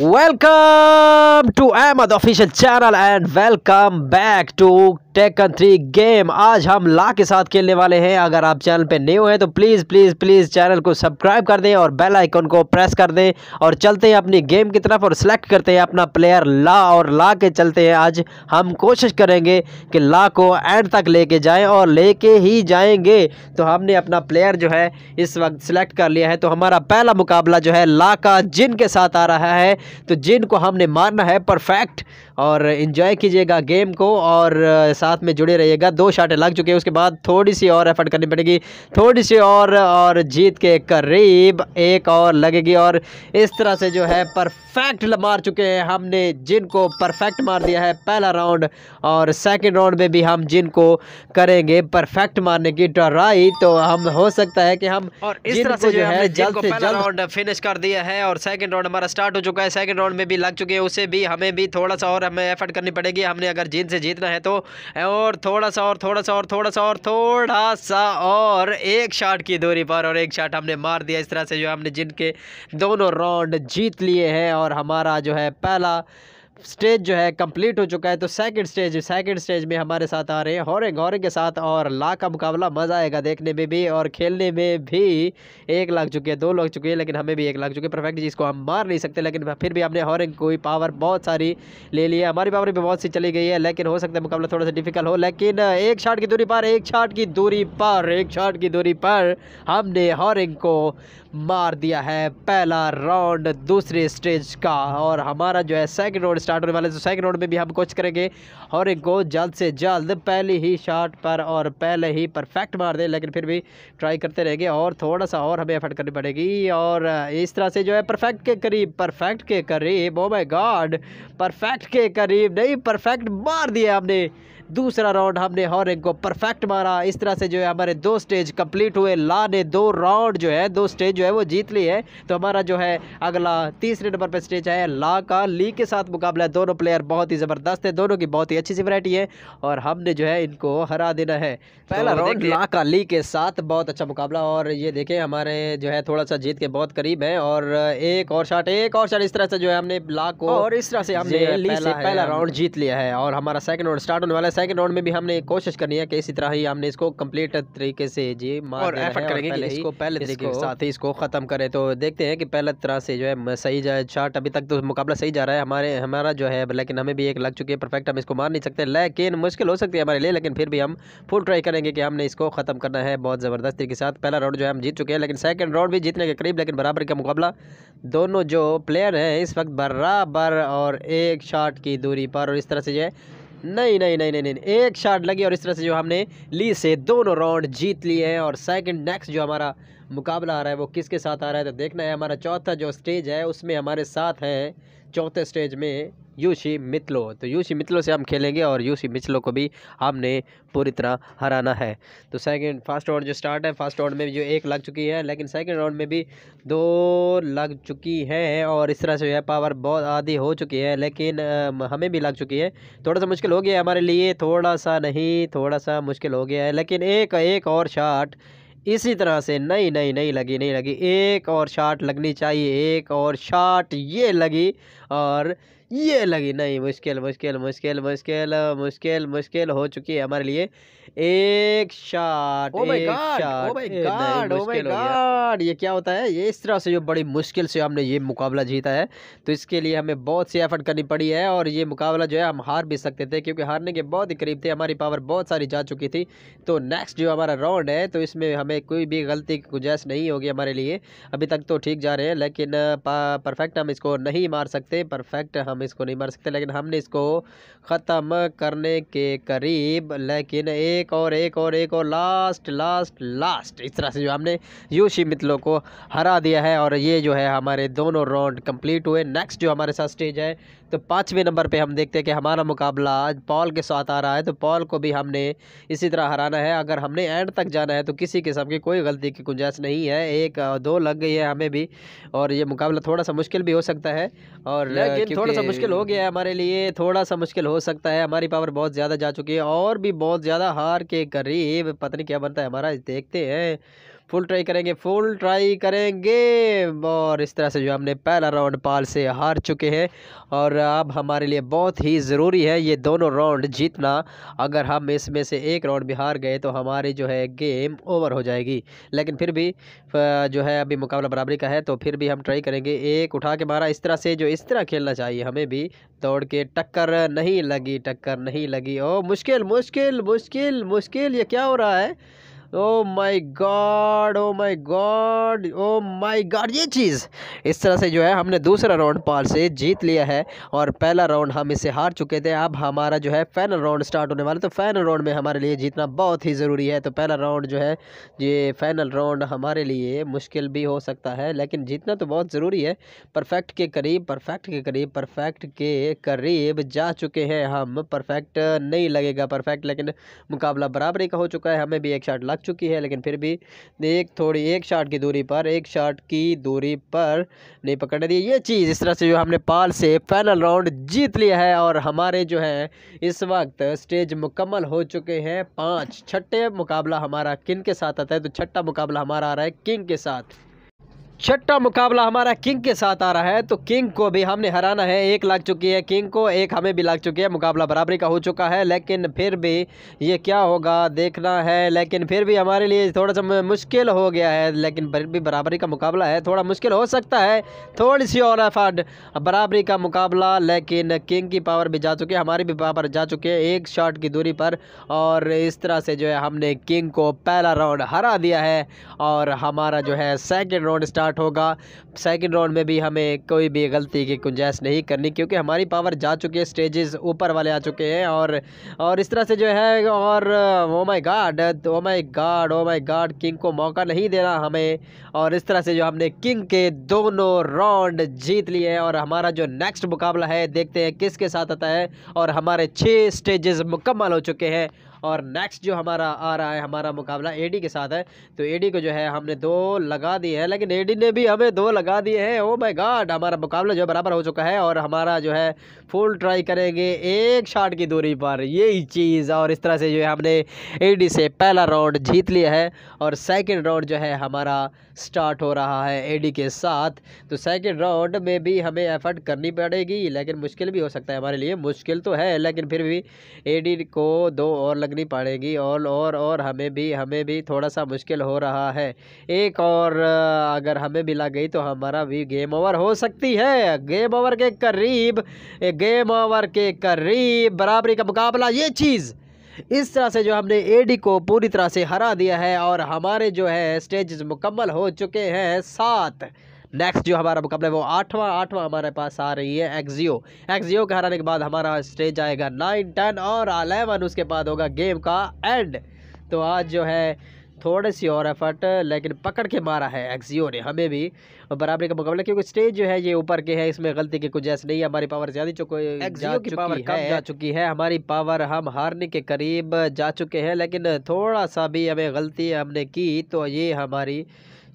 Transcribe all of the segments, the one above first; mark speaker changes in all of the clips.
Speaker 1: Welcome to Ahmed official channel and welcome back to Taken three game आज हम ला के साथ खेलने वाले हैं अगर आप चैनल पे न्यू हैं तो प्लीज़ प्लीज़ प्लीज़ चैनल को सब्सक्राइब कर दें और बेल आइकन को प्रेस कर दें और चलते हैं अपनी गेम की तरफ और सिलेक्ट करते हैं अपना प्लेयर ला और ला के चलते हैं आज हम कोशिश करेंगे कि ला को एंड तक लेके जाएं और लेके ही जाएंगे तो हमने अपना प्लेयर जो है इस वक्त सिलेक्ट कर लिया है तो हमारा पहला मुकाबला जो है ला का जिन के साथ आ रहा है तो जिन को हमने मारना है परफेक्ट और इन्जॉय कीजिएगा गेम को और साथ में जुड़े रहिएगा दो शाटें लग चुके हैं उसके बाद थोड़ी सी और एफर्ट करनी पड़ेगी थोड़ी सी और और जीत के करीब एक और लगेगी और इस तरह से जो है परफेक्ट मार चुके हैं हमने जिनको परफेक्ट मार दिया है पहला राउंड और सेकेंड राउंड में भी हम जिनको करेंगे परफेक्ट मारने की ट्राई तो हम हो सकता है कि हम और इस तरह से जो है जल्द से जल्द राउंड फिनिश कर दिया है और सेकेंड राउंड हमारा स्टार्ट हो चुका है सेकेंड राउंड में भी लग चुके हैं उसे भी हमें भी थोड़ा सा और हमें एफर्ट करनी पड़ेगी हमने अगर जीत से जीतना है तो और थोड़ा सा और थोड़ा सा और थोड़ा सा और थोड़ा सा और एक शॉट की दूरी पर और एक शॉट हमने मार दिया इस तरह से जो हमने जिनके दोनों राउंड जीत लिए हैं और हमारा जो है पहला स्टेज जो है कंप्लीट हो चुका है तो सेकंड स्टेज सेकंड स्टेज में हमारे साथ आ रहे हैं हॉरिंग गौरे के साथ और लाख का मुकाबला मज़ा आएगा देखने में भी और खेलने में भी एक लाख चुके हैं दो लाख चुके हैं लेकिन हमें भी एक लाख चुके हैं परफेक्ट जिसको हम मार नहीं सकते लेकिन फिर भी हमने हॉरिंग कोई पावर बहुत सारी ले ली है हमारी पावर भी बहुत सी चली गई है लेकिन हो सकता है मुकाबला थोड़ा सा डिफिकल्ट हो लेकिन एक शार्ट की दूरी पर एक शार्ट की दूरी पर एक शार्ट की दूरी पर हमने हॉरिंग को मार दिया है पहला राउंड दूसरे स्टेज का और हमारा जो है सेकेंड राउंड स्टार्ट होने वाले तो सेकंड राउंड में भी हम कोशिश करेंगे और को जल्द से जल्द पहले ही शॉट पर और पहले ही परफेक्ट मार दे लेकिन फिर भी ट्राई करते रहेंगे और थोड़ा सा और हमें एफर्ट करनी पड़ेगी और इस तरह से जो है परफेक्ट के करीब परफेक्ट के करीब ओ माई गॉड परफेक्ट के करीब नहीं परफेक्ट मार दिया हमने दूसरा राउंड हमने हॉर्निंग को परफेक्ट मारा इस तरह से जो है हमारे दो स्टेज कंप्लीट हुए ला ने दो राउंड जो है दो स्टेज जो है वो जीत ली है तो हमारा जो है अगला तीसरे नंबर पर स्टेज है ला का ली के साथ मुकाबला है दोनों प्लेयर बहुत ही ज़बरदस्त है दोनों की बहुत ही अच्छी सी वरायटी है और हमने जो है इनको हरा देना है पहला राउंड तो ला का ली के साथ बहुत अच्छा मुकाबला और ये देखें हमारे जो है थोड़ा सा जीत के बहुत करीब है और एक और शॉट एक और शॉट इस तरह से जो है हमने ला को और इस तरह से हमने पहला राउंड जीत लिया है और हमारा सेकंड राउंड स्टार्ट होने वाला है सेकंड राउंड में भी हमने कोशिश करनी है कि इसी तरह ही हमने इसको कंप्लीट तरीके से जी और एफर्ट करेंगे पहले कि इसको पहले तरीके के साथ ही इसको ख़त्म करें तो देखते हैं कि पहले तरह से जो है सही जाए शार्ट अभी तक तो मुकाबला सही जा रहा है हमारे हमारा जो है लेकिन हमें भी एक लग चुकी है परफेक्ट हम इसको मार नहीं सकते लेकिन मुश्किल हो सकती है हमारे लिए लेकिन फिर भी हम फुल ट्राई करेंगे कि हमने इसको ख़त्म करना है बहुत ज़बरदस्त तरीके के साथ पहला राउंड जो है हम जीत चुके हैं लेकिन सेकेंड राउंड भी जीतने के करीब लेकिन बराबर का मुकाबला दोनों जो प्लेयर हैं इस वक्त बराबर और एक शॉट की दूरी पर और इस तरह से जो है नहीं नहीं नहीं नहीं नहीं एक शार्ट लगी और इस तरह से जो हमने ली से दोनों राउंड जीत लिए हैं और सेकंड नेक्स्ट जो हमारा मुकाबला आ रहा है वो किसके साथ आ रहा है तो देखना है हमारा चौथा जो स्टेज है उसमें हमारे साथ हैं चौथे स्टेज में यूशी मितलो तो यूसी मितलो से हम खेलेंगे और यूसी मितलो को भी हमने पूरी तरह हराना है तो सेकंड फर्स्ट राउंड जो स्टार्ट है फर्स्ट राउंड में जो एक लग चुकी है लेकिन सेकंड राउंड में भी दो लग चुकी है और इस तरह से जो है पावर बहुत आधी हो चुकी है लेकिन हमें भी लग चुकी है थोड़ा सा मुश्किल हो गया हमारे लिए थोड़ा सा नहीं थोड़ा सा मुश्किल हो गया है लेकिन एक एक और शार्ट इसी तरह से नहीं नहीं नहीं लगी नहीं लगी एक और शार्ट लगनी चाहिए एक और शार्ट ये लगी और ये लगी नहीं मुश्किल मुश्किल मुश्किल मुश्किल मुश्किल मुश्किल हो चुकी है हमारे लिए एक शॉट oh एक शॉट oh, oh गॉड ये क्या होता है ये इस तरह से जो बड़ी मुश्किल से हमने ये मुकाबला जीता है तो इसके लिए हमें बहुत सी एफर्ट करनी पड़ी है और ये मुकाबला जो है हम हार भी सकते थे क्योंकि हारने के बहुत ही करीब थे हमारी पावर बहुत सारी जा चुकी थी तो नेक्स्ट जो हमारा राउंड है तो इसमें हमें कोई भी गलती की गुंजाइश नहीं होगी हमारे लिए अभी तक तो ठीक जा रहे हैं लेकिन परफेक्ट हम इसको नहीं मार सकते परफेक्ट हम हम इसको नहीं मार सकते लेकिन हमने इसको ख़त्म करने के करीब लेकिन एक और एक और एक और लास्ट लास्ट लास्ट इस तरह से जो हमने यूशी मित्लों को हरा दिया है और ये जो है हमारे दोनों राउंड कंप्लीट हुए नेक्स्ट जो हमारे साथ स्टेज है तो पाँचवें नंबर पे हम देखते हैं कि हमारा मुकाबला आज पॉल के साथ आ रहा है तो पॉल को भी हमने इसी तरह हराना है अगर हमने एंड तक जाना है तो किसी किस्म की कोई गलती की गुंजाइश नहीं है एक दो लग गई है हमें भी और ये मुकाबला थोड़ा सा मुश्किल भी हो सकता है और थोड़ा सा मुश्किल हो गया है हमारे लिए थोड़ा सा मुश्किल हो सकता है हमारी पावर बहुत ज़्यादा जा चुकी है और भी बहुत ज़्यादा हार के करीब पता नहीं क्या बनता है हमारा देखते हैं फुल ट्राई करेंगे फुल ट्राई करेंगे और इस तरह से जो हमने पहला राउंड पाल से हार चुके हैं और अब हमारे लिए बहुत ही ज़रूरी है ये दोनों राउंड जीतना अगर हम इसमें से एक राउंड भी हार गए तो हमारी जो है गेम ओवर हो जाएगी लेकिन फिर भी जो है अभी मुकाबला बराबरी का है तो फिर भी हम ट्राई करेंगे एक उठा के मारा इस तरह से जो इस तरह खेलना चाहिए हमें भी दौड़ के टक्कर नहीं लगी टक्कर नहीं लगी ओ मुश्किल मुश्किल मुश्किल मुश्किल ये क्या हो रहा है oh my god oh my god oh my god ये चीज़ इस तरह से जो है हमने दूसरा राउंड पार से जीत लिया है और पहला राउंड हम इसे हार चुके थे अब हमारा जो है फाइनल राउंड स्टार्ट होने वाला तो फाइनल राउंड में हमारे लिए जीतना बहुत ही ज़रूरी है तो पहला राउंड जो है ये फाइनल राउंड हमारे लिए मुश्किल भी हो सकता है लेकिन जीतना तो बहुत ज़रूरी है परफेक्ट के करीब परफेक्ट के करीब परफेक्ट के करीब जा चुके हैं हम परफेक्ट नहीं लगेगा परफेक्ट लेकिन मुकाबला बराबरी का हो चुका है हमें भी एक शॉट लग चुकी है लेकिन फिर भी एक थोड़ी एक शार्ट की दूरी पर एक शार्ट की दूरी पर नहीं पकड़ दी ये चीज़ इस तरह से जो हमने पाल से फाइनल राउंड जीत लिया है और हमारे जो है इस वक्त स्टेज मुकम्मल हो चुके हैं पाँच छठे मुकाबला हमारा किन के साथ आता है तो छठा मुकाबला हमारा आ रहा है किंग के साथ छठा मुकाबला हमारा किंग के साथ आ रहा है तो किंग को भी हमने हराना है एक लाग चुकी है किंग को एक हमें भी लाग चुकी है मुकाबला बराबरी का हो चुका है लेकिन फिर भी ये क्या होगा देखना है लेकिन फिर भी हमारे लिए थोड़ा सा मुश्किल हो गया है लेकिन फिर भी बराबरी का मुकाबला है थोड़ा मुश्किल हो सकता है थोड़ी सी और एफर्ट बराबरी का मुकाबला लेकिन किंग की पावर भी जा चुकी है हमारी भी पावर जा चुकी है एक शॉट की दूरी पर और इस तरह से जो है हमने किंग को पहला राउंड हरा दिया है और हमारा जो है सेकेंड राउंड स्टार्ट स्टार्ट होगा सेकंड राउंड में भी हमें कोई भी गलती की गुंजाइश नहीं करनी क्योंकि हमारी पावर जा चुकी है स्टेजेस ऊपर वाले आ चुके हैं और और इस तरह से जो है और oh my god oh my god oh my god king को मौका नहीं देना हमें और इस तरह से जो हमने किंग के दोनों राउंड जीत लिए हैं और हमारा जो नेक्स्ट मुकाबला है देखते हैं किसके साथ आता है और हमारे छः स्टेजेस मुकम्मल हो चुके हैं और नेक्स्ट जो हमारा आ रहा है हमारा मुकाबला एडी के साथ है तो एडी को जो है हमने दो लगा दिए हैं लेकिन एडी ने भी हमें दो लगा दिए हैं ओ माय गॉड हमारा मुकाबला जो बराबर हो चुका है और हमारा जो है फुल ट्राई करेंगे एक शार्ट की दूरी पर यही चीज़ और इस तरह से जो है हमने ए से पहला राउंड जीत लिया है और सेकेंड राउंड जो है हमारा स्टार्ट हो रहा है ए के साथ तो सेकेंड राउंड में भी हमें एफर्ट करनी पड़ेगी लेकिन मुश्किल भी हो सकता है हमारे लिए मुश्किल तो है लेकिन फिर भी एडी को दो और लग लगनी पड़ेगी और और और हमें भी हमें भी थोड़ा सा मुश्किल हो रहा है एक और अगर हमें भी लग गई तो हमारा भी गेम ओवर हो सकती है गेम ओवर के करीब गेम ओवर के करीब बराबरी का मुकाबला ये चीज़ इस तरह से जो हमने एडी को पूरी तरह से हरा दिया है और हमारे जो है स्टेजेस मुकम्मल हो चुके हैं सात नेक्स्ट जो हमारा मुकाबला है वो आठवां आठवां हमारे पास आ रही है एक्जियो एक्जियो के हराने के बाद हमारा स्टेज आएगा नाइन टेन और अलेवन उसके बाद होगा गेम का एंड तो आज जो है थोड़ी सी और एफर्ट लेकिन पकड़ के मारा है एक्जियो ने हमें भी बराबरी का मुकाबला क्योंकि स्टेज जो है ये ऊपर के है इसमें गलती की कुछ ऐसी नहीं है हमारी पावर ज़्यादा एक्जियो की पावर कम जा चुकी है हमारी पावर हम हारने के करीब जा चुके हैं लेकिन थोड़ा सा भी हमें गलती हमने की तो ये हमारी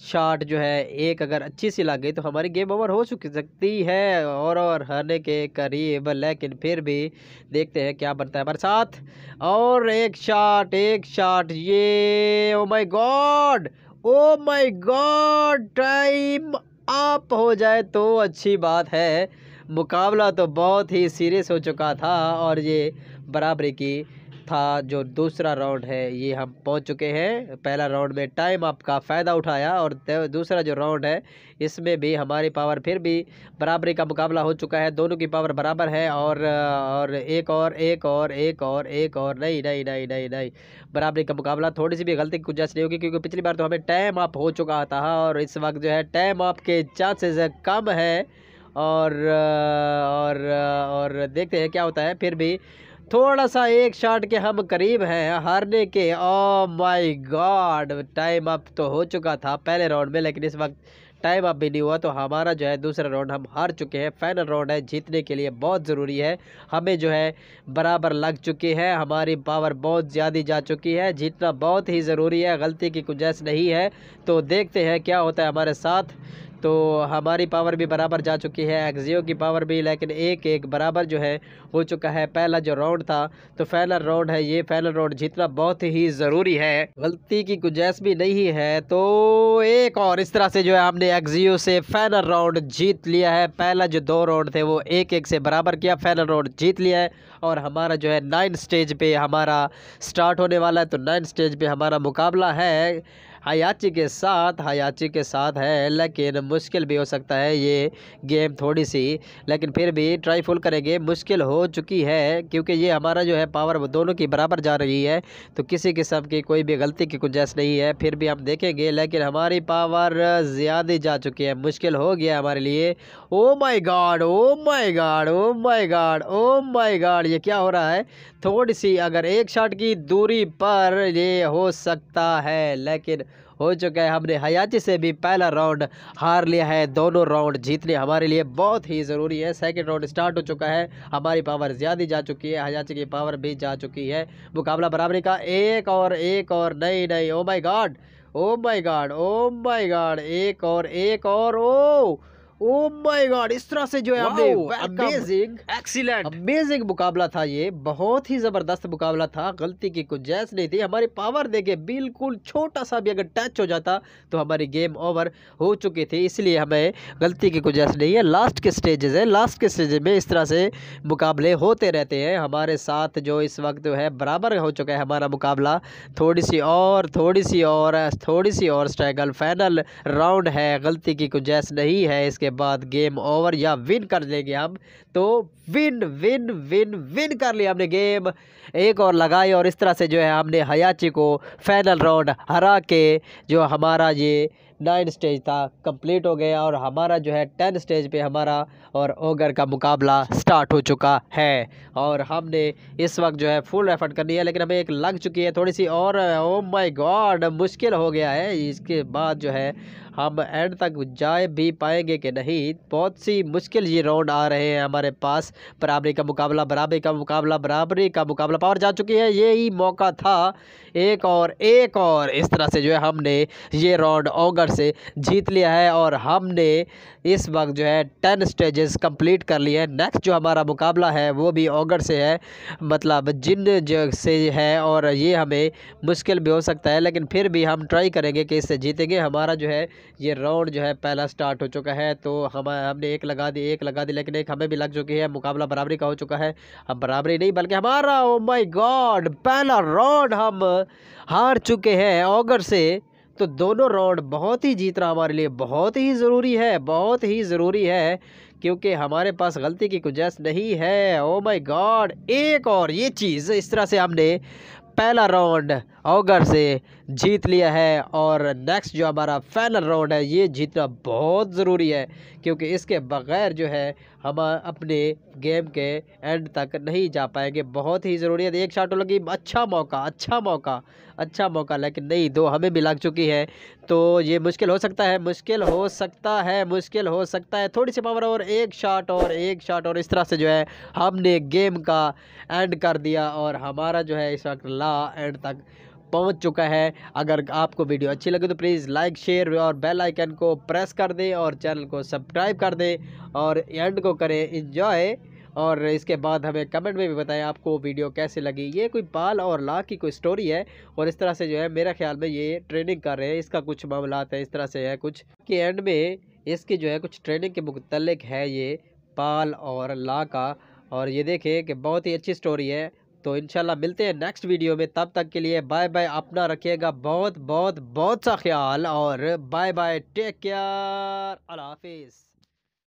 Speaker 1: शॉट जो है एक अगर अच्छी सी लग गई तो हमारी गेम ओवर हो चुकी सकती है और और हारने के करीब लेकिन फिर भी देखते हैं क्या बनता है हमारे साथ और एक शॉट एक शॉट ये oh my god oh my god time up हो जाए तो अच्छी बात है मुकाबला तो बहुत ही सीरियस हो चुका था और ये बराबरी की था जो दूसरा राउंड है ये हम पहुंच चुके हैं पहला राउंड में टाइम आपका फ़ायदा उठाया और दूसरा जो राउंड है इसमें भी हमारी पावर फिर भी बराबरी का मुकाबला हो चुका है दोनों की पावर बराबर है और और एक और एक और एक और एक और नहीं नहीं नहीं नहीं नहीं बराबरी का मुकाबला थोड़ी सी भी गलती की गुंजाइश नहीं होगी क्योंकि पिछली बार तो हमें टाइम आप हो चुका था और इस वक्त जो है टाइम के चांसेस कम है और और और देखते हैं क्या होता है फिर भी थोड़ा सा एक शॉट के हम करीब हैं हारने के oh my god time up तो हो चुका था पहले राउंड में लेकिन इस वक्त टाइम अप भी नहीं हुआ तो हमारा जो है दूसरा राउंड हम हार चुके हैं फाइनल राउंड है जीतने के लिए बहुत ज़रूरी है हमें जो है बराबर लग चुकी है हमारी पावर बहुत ज़्यादा जा चुकी है जीतना बहुत ही ज़रूरी है गलती की गुंजाइश नहीं है तो देखते हैं क्या होता है हमारे साथ तो हमारी पावर भी बराबर जा चुकी है एक्जियो की पावर भी लेकिन एक एक बराबर जो है हो चुका है पहला जो राउंड था तो फाइनल राउंड है ये फाइनल राउंड जीतना बहुत ही ज़रूरी है गलती की गुंजाइश भी नहीं है तो एक और इस तरह से जो है हमने एक्जियो से फाइनल राउंड जीत लिया है पहला जो दो राउंड थे वो एक एक से बराबर किया फाइनल राउंड जीत लिया है और हमारा जो है नाइन स्टेज पर हमारा स्टार्ट होने वाला है तो नाइन स्टेज पर हमारा मुकाबला है हयाची के साथ हयाची के साथ है लेकिन मुश्किल भी हो सकता है ये गेम थोड़ी सी लेकिन फिर भी ट्राई फुल करेंगे मुश्किल हो चुकी है क्योंकि ये हमारा जो है पावर दोनों की बराबर जा रही है तो किसी किस्म की कोई भी गलती की गुंजाइश नहीं है फिर भी हम देखेंगे लेकिन हमारी पावर ज़्यादा जा चुकी है मुश्किल हो गया हमारे लिए ओ माई गाड ओ माई गाड ओ माई गाड ओ माई गाड ये क्या हो रहा है थोड़ी सी अगर एक शॉट की दूरी पर ये हो सकता है लेकिन हो चुका है हमने हयाची से भी पहला राउंड हार लिया है दोनों राउंड जीतने हमारे लिए बहुत ही ज़रूरी है सेकेंड राउंड स्टार्ट हो चुका है हमारी पावर ज़्यादा जा चुकी है हयाची की पावर भी जा चुकी है मुकाबला बराबरी का एक और एक और नहीं नहीं ओ माई गाड ओ माई गाड ओ माई गाड एक और एक और oh oh! Oh my god इस तरह से जो है हमने अमेजिंग एक्सीलेंट अमेजिंग मुकाबला था ये बहुत ही जबरदस्त मुकाबला था गलती की कुछ जैस नहीं थी हमारी पावर देखे बिल्कुल छोटा सा भी अगर टच हो जाता तो हमारी गेम ओवर हो चुकी थी इसलिए हमें गलती की कुछ जैस नहीं है लास्ट के स्टेजेस है लास्ट के स्टेज में इस तरह से मुकाबले होते रहते हैं हमारे साथ जो इस वक्त जो है बराबर हो चुका है हमारा मुकाबला थोड़ी सी और थोड़ी सी और थोड़ी सी और स्ट्रैगल फाइनल राउंड है गलती की कुछ जैस नहीं है इसके के बाद गेम ओवर या विन कर लेंगे हम तो विन विन विन विन कर लिया हमने गेम एक और लगाई और इस तरह से जो है हमने हयाची को फाइनल राउंड हरा के जो हमारा ये नाइन स्टेज था कंप्लीट हो गया और हमारा जो है टेन स्टेज पे हमारा और ओगर का मुकाबला स्टार्ट हो चुका है और हमने इस वक्त जो है फुल एफर्ट करनी है लेकिन हमें एक लग चुकी है थोड़ी सी और ओ माय गॉड मुश्किल हो गया है इसके बाद जो है हम एंड तक जा भी पाएंगे कि नहीं बहुत सी मुश्किल ये राउंड आ रहे हैं हमारे पास बराबरी का मुकाबला बराबरी का मुकाबला बराबरी का मुकाबला पावर जा चुकी है ये ही मौका था एक और एक और इस तरह से जो है हमने ये राउंड ओगर से जीत लिया है और हमने इस वक्त जो है टेन स्टेजेस कंप्लीट कर लिए हैं नेक्स्ट जो हमारा मुकाबला है वो भी ओगर से है मतलब जिन जग से है और ये हमें मुश्किल भी हो सकता है लेकिन फिर भी हम ट्राई करेंगे कि इससे जीतेंगे हमारा जो है ये राउंड जो है पहला स्टार्ट हो चुका है तो हम हमने एक लगा दी एक लगा दी लेकिन एक हमें भी लग चुकी है मुकाबला बराबरी का हो चुका है हम बराबरी नहीं बल्कि हमारा ओ माई गॉड पहला राउंड हम हार चुके हैं ऑगर से तो दोनों राउंड बहुत ही जीतना हमारे लिए बहुत ही ज़रूरी है बहुत ही ज़रूरी है क्योंकि हमारे पास गलती की गुंजाइश नहीं है ओ माई गॉड एक और ये चीज़ इस तरह से हमने पहला राउंड ऑगर से जीत लिया है और नेक्स्ट जो हमारा फाइनल राउंड है ये जीतना बहुत ज़रूरी है क्योंकि इसके बगैर जो है हम अपने गेम के एंड तक नहीं जा पाएंगे बहुत ही ज़रूरी है एक शॉट तो लगी अच्छा मौका अच्छा मौका अच्छा मौका लेकिन नहीं दो हमें भी लग चुकी है तो ये मुश्किल हो सकता है मुश्किल हो सकता है मुश्किल हो सकता है थोड़ी सी पावर और एक शॉट और एक शॉट और इस तरह से जो है हमने गेम का एंड कर दिया और हमारा जो है इस वक्त ला एंड तक पहुंच चुका है अगर आपको वीडियो अच्छी लगे तो प्लीज़ लाइक शेयर और बेल आइकन को प्रेस कर दें और चैनल को सब्सक्राइब कर दें और एंड को करें इंजॉय और इसके बाद हमें कमेंट में भी बताएं आपको वीडियो कैसे लगी ये कोई पाल और ला की कोई स्टोरी है और इस तरह से जो है मेरा ख्याल में ये ट्रेनिंग कर रहे हैं इसका कुछ मामला है इस तरह से है कुछ के एंड में इसकी जो है कुछ ट्रेनिंग के मुतलक है ये पाल और ला का और ये देखें कि बहुत ही अच्छी स्टोरी है तो इनशाला मिलते हैं नेक्स्ट वीडियो में तब तक के लिए बाय बाय अपना रखिएगा बहुत बहुत बहुत सा ख्याल और बाय बाय टेक केयर अल्लाह हाफिज़